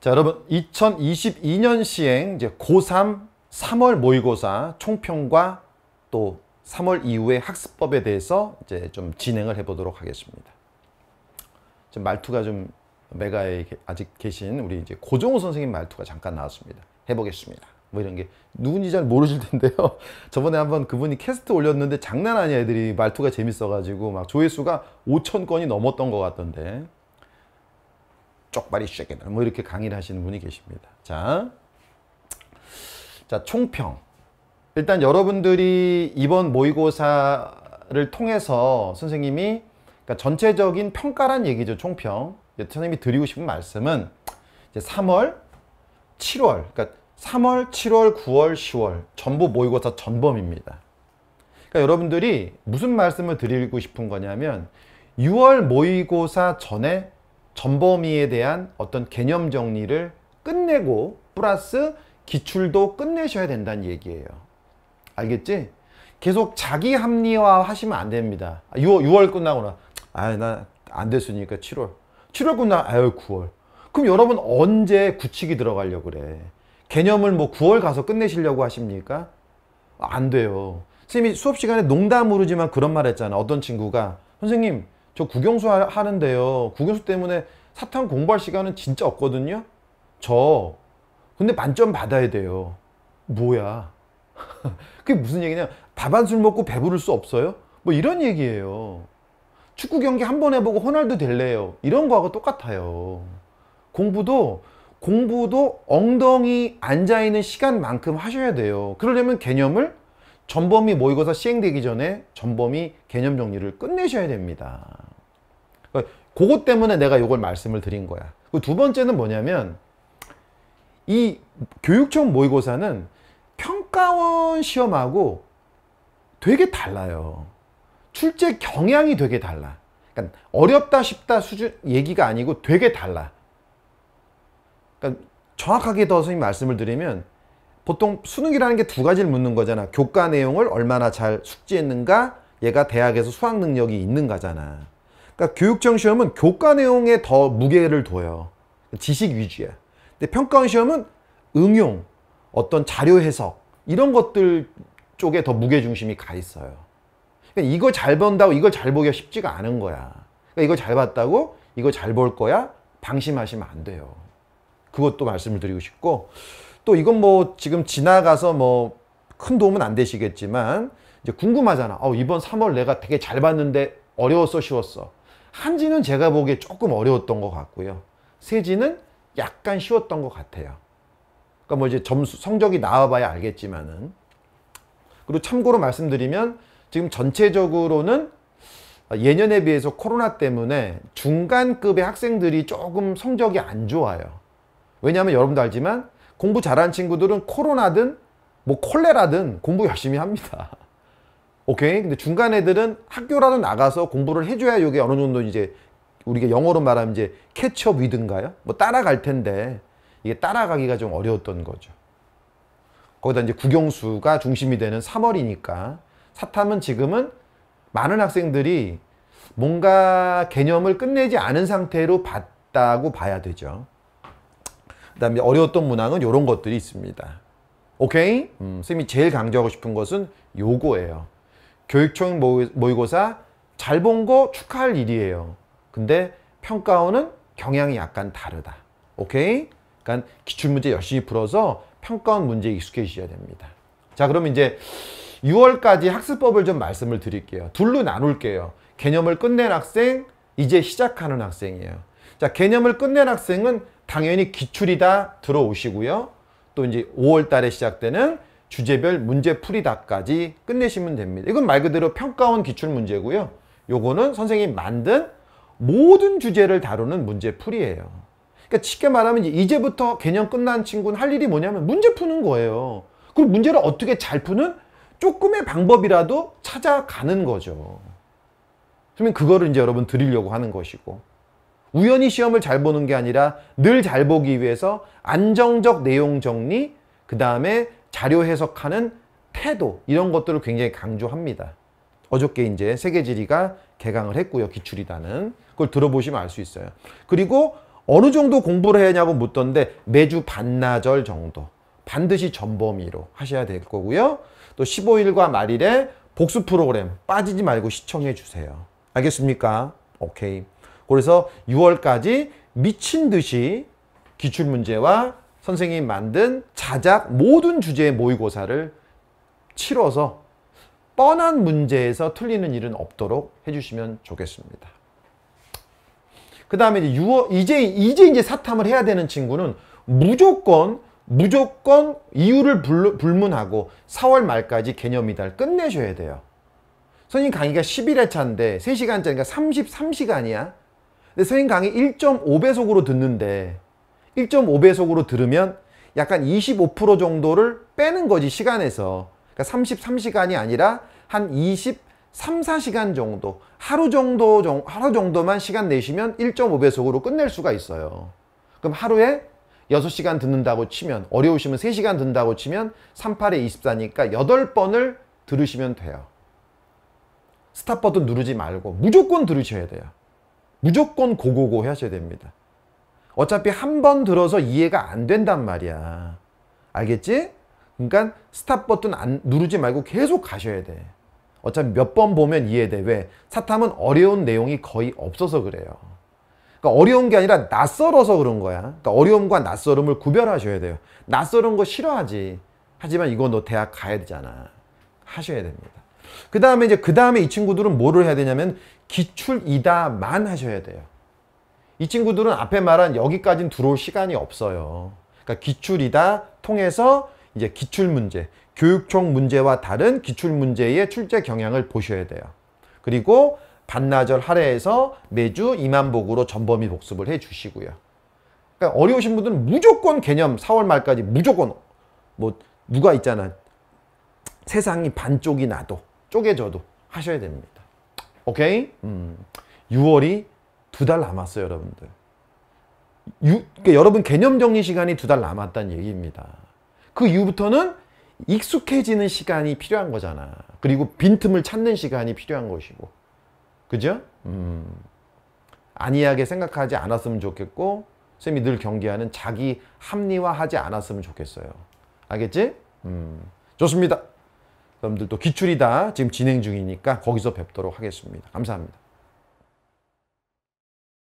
자 여러분 2022년 시행 이제 고3 3월 모의고사 총평과 또 3월 이후의 학습법에 대해서 이제 좀 진행을 해보도록 하겠습니다. 지금 말투가 좀 메가에 아직 계신 우리 이제 고정우 선생님 말투가 잠깐 나왔습니다. 해보겠습니다. 뭐 이런 게 누군지 잘 모르실 텐데요. 저번에 한번 그분이 캐스트 올렸는데 장난 아니야 애들이 말투가 재밌어가지고 막 조회수가 5천 건이 넘었던 것 같던데 쪽발이 쉐게나뭐 이렇게 강의를 하시는 분이 계십니다. 자, 자 총평. 일단 여러분들이 이번 모의고사를 통해서 선생님이 그러니까 전체적인 평가란 얘기죠. 총평. 선생님이 드리고 싶은 말씀은 이제 3월, 7월, 그러니까 3월, 7월, 9월, 10월 전부 모의고사 전범입니다. 그러니까 여러분들이 무슨 말씀을 드리고 싶은 거냐면 6월 모의고사 전에 전범위에 대한 어떤 개념 정리를 끝내고 플러스 기출도 끝내셔야 된다는 얘기예요. 알겠지? 계속 자기 합리화 하시면 안 됩니다. 6월, 아, 6월 끝나거나 아나안 됐으니까 7월 7월 끝나 아유 9월 그럼 여러분 언제 구칙이 들어가려 그래 개념을 뭐 9월 가서 끝내시려고 하십니까? 안 돼요. 선생님이 수업 시간에 농담으로지만 그런 말 했잖아. 어떤 친구가 선생님 저 국영수 하는데요. 국영수 때문에 사탕 공부할 시간은 진짜 없거든요 저 근데 만점 받아야 돼요 뭐야 그게 무슨 얘기냐 밥 한 술 먹고 배부를 수 없어요 뭐 이런 얘기예요 축구 경기 한 번 해보고 호날두 될래요 이런 거하고 똑같아요 공부도 공부도 엉덩이 앉아있는 시간만큼 하셔야 돼요 그러려면 개념을 전범위 모의고사 시행되기 전에 전범위 개념 정리를 끝내셔야 됩니다 그러니까 그것 때문에 내가 이걸 말씀을 드린 거야. 그 두 번째는 뭐냐면 이 교육청 모의고사는 평가원 시험하고 되게 달라요. 출제 경향이 되게 달라. 그러니까 어렵다 싶다 수준 얘기가 아니고 되게 달라. 그러니까 정확하게 더 선생님 말씀을 드리면 보통 수능이라는 게 두 가지를 묻는 거잖아. 교과 내용을 얼마나 잘 숙지했는가, 얘가 대학에서 수학 능력이 있는가잖아. 그러니까 교육청 시험은 교과 내용에 더 무게를 둬요. 지식 위주에 근데 평가원 시험은 응용, 어떤 자료 해석 이런 것들 쪽에 더 무게중심이 가 있어요. 그러니까 이거 잘 본다고 이걸 잘 보기가 쉽지가 않은 거야. 그러니까 이거 잘 봤다고 이거 잘 볼 거야 방심하시면 안 돼요. 그것도 말씀을 드리고 싶고 또 이건 뭐 지금 지나가서 뭐 큰 도움은 안 되시겠지만 이제 궁금하잖아. 어, 이번 3월 내가 되게 잘 봤는데 어려웠어 쉬웠어. 한지는 제가 보기에 조금 어려웠던 것 같고요. 세지는 약간 쉬웠던 것 같아요. 그러니까 뭐 이제 점수, 성적이 나와봐야 알겠지만은. 그리고 참고로 말씀드리면 지금 전체적으로는 예년에 비해서 코로나 때문에 중간급의 학생들이 조금 성적이 안 좋아요. 왜냐하면 여러분도 알지만 공부 잘하는 친구들은 코로나든 뭐 콜레라든 공부 열심히 합니다. 오케이. 근데 중간 애들은 학교라도 나가서 공부를 해줘야 이게 어느 정도 이제 우리가 영어로 말하면 이제 캐치업 위드가요뭐 따라갈 텐데 이게 따라가기가 좀 어려웠던 거죠. 거기다 이제 국영수가 중심이 되는 3월이니까 사탐은 지금은 많은 학생들이 뭔가 개념을 끝내지 않은 상태로 봤다고 봐야 되죠. 그 다음에 어려웠던 문항은 이런 것들이 있습니다. 오케이? 음, 선생님이 제일 강조하고 싶은 것은 요거예요. 교육청 모의고사 잘 본 거 축하할 일이에요. 근데 평가원은 경향이 약간 다르다. 오케이? 그러니까 기출문제 열심히 풀어서 평가원 문제에 익숙해지셔야 됩니다. 자, 그럼 이제 6월까지 학습법을 좀 말씀을 드릴게요. 둘로 나눌게요. 개념을 끝낸 학생, 이제 시작하는 학생이에요. 자, 개념을 끝낸 학생은 당연히 기출이 다 들어오시고요. 또 이제 5월 달에 시작되는 주제별 문제풀이다까지 끝내시면 됩니다. 이건 말 그대로 평가원 기출문제고요. 요거는 선생님이 만든 모든 주제를 다루는 문제풀이에요. 그러니까 쉽게 말하면 이제부터 개념 끝난 친구는 할 일이 뭐냐면 문제 푸는 거예요. 그럼 문제를 어떻게 잘 푸는 조금의 방법이라도 찾아가는 거죠. 그러면 그거를 이제 여러분 드리려고 하는 것이고 우연히 시험을 잘 보는 게 아니라 늘 잘 보기 위해서 안정적 내용 정리 그 다음에 자료 해석하는 태도 이런 것들을 굉장히 강조합니다. 어저께 이제 세계지리가 개강을 했고요. 기출이라는 그걸 들어보시면 알 수 있어요. 그리고 어느 정도 공부를 해야냐고 묻던데 매주 반나절 정도 반드시 전범위로 하셔야 될 거고요. 또 15일과 말일에 복수 프로그램 빠지지 말고 시청해 주세요. 알겠습니까? 오케이. 그래서 6월까지 미친 듯이 기출문제와 선생님이 만든 자작 모든 주제의 모의고사를 치러서 뻔한 문제에서 틀리는 일은 없도록 해주시면 좋겠습니다. 그 다음에 이제 6월, 이제, 이제 이제 사탐을 해야 되는 친구는 무조건, 무조건 이유를 불문하고 4월 말까지 개념 이달 끝내셔야 돼요. 선생님 강의가 11회 차인데 3시간짜리니까 33시간이야. 근데 선생님 강의 1.5배속으로 듣는데 1.5배속으로 들으면 약간 25% 정도를 빼는 거지 시간에서 그러니까 33시간이 아니라 한2 3, 4시간 정도 하루 정도 하루 정도만 시간 내시면 1.5배속으로 끝낼 수가 있어요 그럼 하루에 6시간 듣는다고 치면 어려우시면 3시간 듣는다고 치면 38에 24니까 8번을 들으시면 돼요 스탑 버튼 누르지 말고 무조건 들으셔야 돼요 무조건 고고고 하셔야 됩니다 어차피 한 번 들어서 이해가 안 된단 말이야. 알겠지? 그러니까 스탑 버튼 안 누르지 말고 계속 가셔야 돼. 어차피 몇 번 보면 이해돼. 왜? 사탐은 어려운 내용이 거의 없어서 그래요. 그러니까 어려운 게 아니라 낯설어서 그런 거야. 그러니까 어려움과 낯설음을 구별하셔야 돼요. 낯설은 거 싫어하지. 하지만 이건너 대학 가야 되잖아. 하셔야 됩니다. 그 다음에 이제 그 다음에 이 친구들은 뭐를 해야 되냐면 기출이다만 하셔야 돼요. 이 친구들은 앞에 말한 여기까지는 들어올 시간이 없어요. 그러니까 기출이다 통해서 이제 기출 문제, 교육청 문제와 다른 기출 문제의 출제 경향을 보셔야 돼요. 그리고 반나절 할애해서 매주 이만복으로 전범위 복습을 해 주시고요. 그러니까 어려우신 분들은 무조건 개념 4월 말까지 무조건 뭐 누가 있잖아. 세상이 반쪽이 나도 쪼개져도 하셔야 됩니다. 오케이? 음. 6월이 두달 남았어요, 여러분들. 유, 그러니까 여러분 개념 정리 시간이 두 달 남았다는 얘기입니다. 그 이후부터는 익숙해지는 시간이 필요한 거잖아. 그리고 빈틈을 찾는 시간이 필요한 것이고. 그죠? 음. 안이하게 생각하지 않았으면 좋겠고 쌤이 늘 경계하는 자기 합리화하지 않았으면 좋겠어요. 알겠지? 음. 좋습니다. 여러분들 또 기출이다 지금 진행 중이니까 거기서 뵙도록 하겠습니다. 감사합니다.